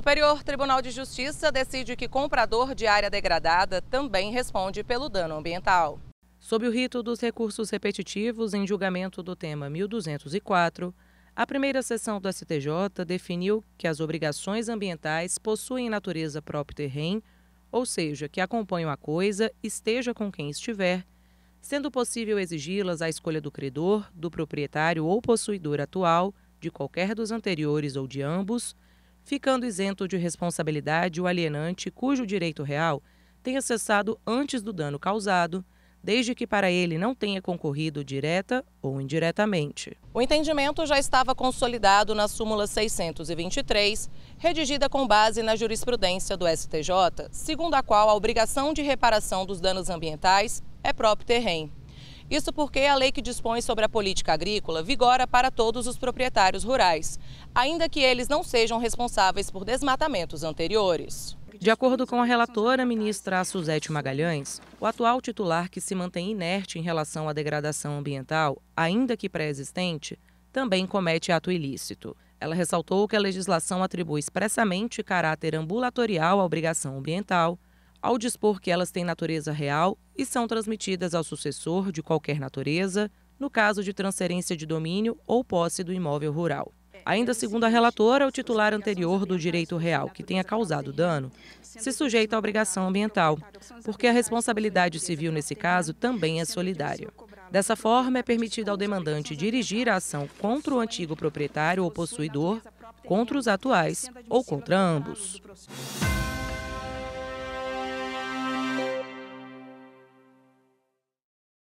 Superior Tribunal de Justiça decide que comprador de área degradada também responde pelo dano ambiental. Sob o rito dos recursos repetitivos em julgamento do tema 1204, a primeira sessão do STJ definiu que as obrigações ambientais possuem natureza próprio terreno, ou seja, que acompanham a coisa, esteja com quem estiver, sendo possível exigi-las à escolha do credor, do proprietário ou possuidor atual, de qualquer dos anteriores ou de ambos, ficando isento de responsabilidade o alienante cujo direito real tenha cessado antes do dano causado, desde que para ele não tenha concorrido direta ou indiretamente. O entendimento já estava consolidado na súmula 623, redigida com base na jurisprudência do STJ, segundo a qual a obrigação de reparação dos danos ambientais é próprio terreno. Isso porque a lei que dispõe sobre a política agrícola vigora para todos os proprietários rurais, ainda que eles não sejam responsáveis por desmatamentos anteriores. De acordo com a relatora ministra Suzete Magalhães, o atual titular que se mantém inerte em relação à degradação ambiental, ainda que pré-existente, também comete ato ilícito. Ela ressaltou que a legislação atribui expressamente caráter ambulatorial à obrigação ambiental, ao dispor que elas têm natureza real e são transmitidas ao sucessor de qualquer natureza, no caso de transferência de domínio ou posse do imóvel rural. Ainda segundo a relatora, o titular anterior do direito real que tenha causado dano se sujeita à obrigação ambiental, porque a responsabilidade civil nesse caso também é solidária. Dessa forma, é permitido ao demandante dirigir a ação contra o antigo proprietário ou possuidor, contra os atuais ou contra ambos.